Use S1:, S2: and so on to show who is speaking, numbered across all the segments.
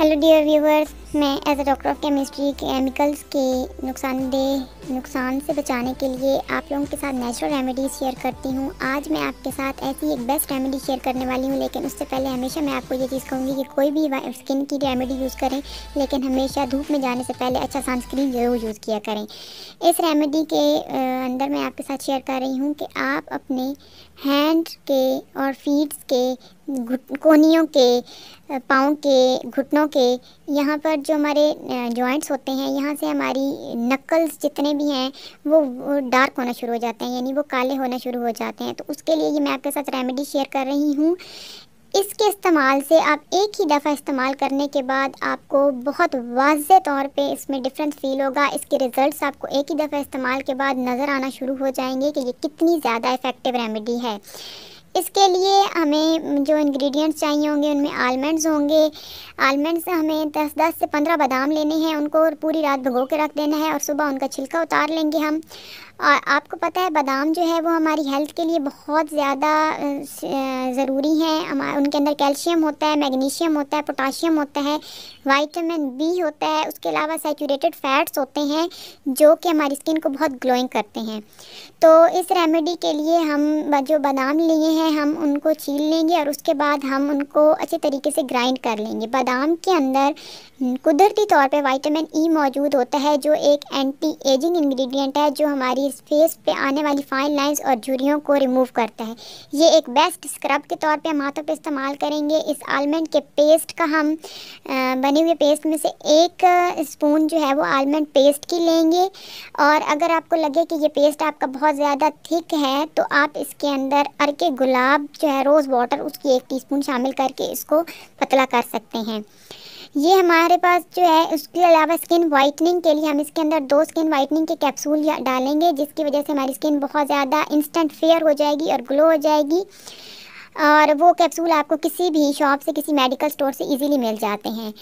S1: hello dear viewers मैं as a doctor of chemistry chemicals के नुकसानदेह नुकसान से बचाने के लिए आप लोगों के साथ नेचुरल रेमेडीज़ शेयर करती हूँ आज मैं आपके साथ ऐसी एक बेस्ट रेमेडी शेयर करने वाली हूँ लेकिन उससे पहले हमेशा मैं आपको ये चीज़ कहूँगी कि कोई भी स्किन की रेमेडी यूज़ करें लेकिन हमेशा धूप में जाने से पहले अच्छा सनस्क्रीन ज़रूर यूज़ किया करें इस रेमेडी के अंदर मैं आपके साथ शेयर कर रही हूँ कि आप अपने हैंड के और फीट्स के कोहनियों के पाँव के घुटनों के यहाँ पर जो हमारे जॉइंट्स होते हैं यहाँ से हमारी नकल्स जितने भी हैं वो डार्क होना शुरू हो जाते हैं यानी वो काले होना शुरू हो जाते हैं तो उसके लिए ये मैं आपके साथ रेमेडी शेयर कर रही हूँ इसके इस्तेमाल से आप एक ही दफ़ा इस्तेमाल करने के बाद आपको बहुत वाज तौर पे इसमें डिफरेंस फील होगा इसके रिज़ल्ट्स आपको एक ही दफ़ा इस्तेमाल के बाद नज़र आना शुरू हो जाएंगे कि ये कितनी ज़्यादा इफ़ेक्टिव रेमेडी है इसके लिए हमें जो इंग्रेडिएंट्स चाहिए होंगे उनमें आलमंड्स होंगे आलमंड्स हमें दस दस से पंद्रह बादाम लेने हैं उनको पूरी रात भिगो के रख देना है और सुबह उनका छिलका उतार लेंगे हम और आपको पता है बादाम जो है वो हमारी हेल्थ के लिए बहुत ज़्यादा ज़रूरी हैं उनके अंदर कैल्शियम होता है मैग्नीशियम होता है पोटाशियम होता है वाइटामिन बी होता है उसके अलावा सेचूरेटेड फैट्स होते हैं जो कि हमारी स्किन को बहुत ग्लोइंग करते हैं तो इस रेमेडी के लिए हम जो बादाम लिए हैं है हम उनको छील लेंगे और उसके बाद हम उनको अच्छे तरीके से ग्राइंड कर लेंगे बादाम के अंदर कुदरती तौर पे विटामिन ई e मौजूद होता है जो एक एंटी एजिंग इंग्रेडिएंट है जो हमारी फेस पे आने वाली फाइन लाइंस और झुरियों को रिमूव करता है ये एक बेस्ट स्क्रब के तौर पे हम हाथों पर इस्तेमाल करेंगे इस आलमंड के पेस्ट का हम बने हुए पेस्ट में से एक स्पून जो है वो आलमंड पेस्ट की लेंगे और अगर आपको लगे कि ये पेस्ट आपका बहुत ज़्यादा थिक है तो आप इसके अंदर अरके गुल गुलाब रोज़ वाटर उसकी एक टीस्पून शामिल करके इसको पतला कर सकते हैं ये हमारे पास जो है उसके अलावा स्किन वाइटनिंग के लिए हम इसके अंदर दो स्किन वाइटनिंग के कैप्सूल डालेंगे जिसकी वजह से हमारी स्किन बहुत ज़्यादा इंस्टेंट फेयर हो जाएगी और ग्लो हो जाएगी और वो कैप्सूल आपको किसी भी शॉप से किसी मेडिकल स्टोर से इजीली मिल जाते हैं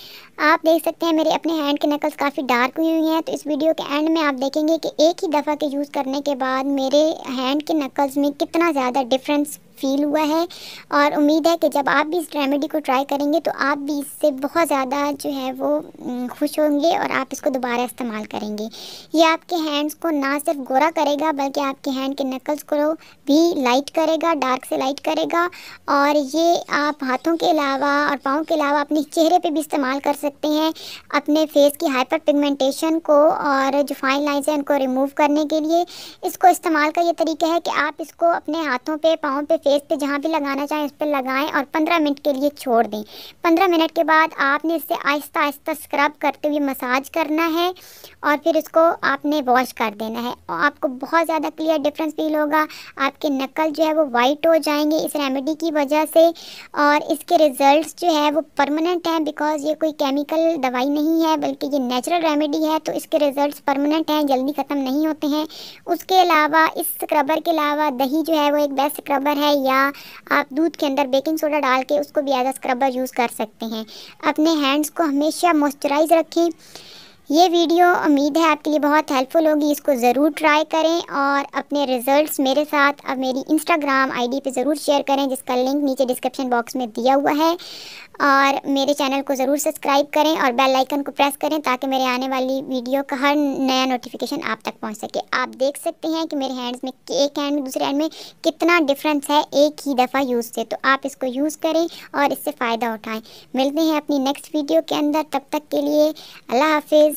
S1: आप देख सकते हैं मेरे अपने हैंड के नकल्स काफ़ी डार्क हुई हुई हैं तो इस वीडियो के एंड में आप देखेंगे कि एक ही दफ़ा के यूज़ करने के बाद मेरे हैंड के नकल्स में कितना ज़्यादा डिफरेंस फील हुआ है और उम्मीद है कि जब आप भी इस रेमेडी को ट्राई करेंगे तो आप भी इससे बहुत ज़्यादा जो है वो खुश होंगे और आप इसको दोबारा इस्तेमाल करेंगे ये आपके हैंड्स को ना सिर्फ गोरा करेगा बल्कि आपके हैंड के नकल्स को भी लाइट करेगा डार्क से लाइट करेगा और ये आप हाथों के अलावा और पाँव के अलावा अपने चेहरे पर भी इस्तेमाल कर सकते हैं अपने फेस की हाइपर पिगमेंटेशन को और जो फाइन लाइन्स हैं उनको रिमूव करने के लिए इसको इस्तेमाल का ये तरीका है कि आप इसको अपने हाथों पे पाँव पे फेस पे जहाँ भी लगाना चाहें उस पर लगाएं और 15 मिनट के लिए छोड़ दें 15 मिनट के बाद आपने इसे आहिस्ता आहिस्ता स्क्रब करते हुए मसाज करना है और फिर इसको आपने वॉश कर देना है और आपको बहुत ज़्यादा क्लियर डिफरेंस फील होगा आपके नकल जो है वो वाइट हो जाएंगे इस रेमेडी की वजह से और इसके रिज़ल्ट जो है वो परमानेंट हैं बिकॉज ये कोई केमिकल दवाई नहीं है बल्कि ये नेचुरल रेमेडी है तो इसके रिज़ल्ट परमानेंट हैं जल्दी ख़त्म नहीं होते हैं उसके अलावा इस स्क्रबर के अलावा दही जो है वो एक बेस्ट स्क्रबर है या आप दूध के अंदर बेकिंग सोडा डाल के उसको भी एज अ स्क्रबर यूज़ कर सकते हैं अपने हैंड्स को हमेशा मॉइस्चराइज रखें ये वीडियो उम्मीद है आपके लिए बहुत हेल्पफुल होगी इसको ज़रूर ट्राई करें और अपने रिजल्ट्स मेरे साथ अब मेरी इंस्टाग्राम आईडी पे ज़रूर शेयर करें जिसका लिंक नीचे डिस्क्रिप्शन बॉक्स में दिया हुआ है और मेरे चैनल को ज़रूर सब्सक्राइब करें और बेल आइकन को प्रेस करें ताकि मेरे आने वाली वीडियो का हर नया नोटिफिकेशन आप तक पहुँच सके आप देख सकते हैं कि मेरे हैंड्स में एक हैंड में दूसरे हैंड में कितना डिफरेंस है एक ही दफ़ा यूज़ से तो आप इसको यूज़ करें और इससे फ़ायदा उठाएँ मिलते हैं अपनी नेक्स्ट वीडियो के अंदर तब तक के लिए अल्लाह हाफिज़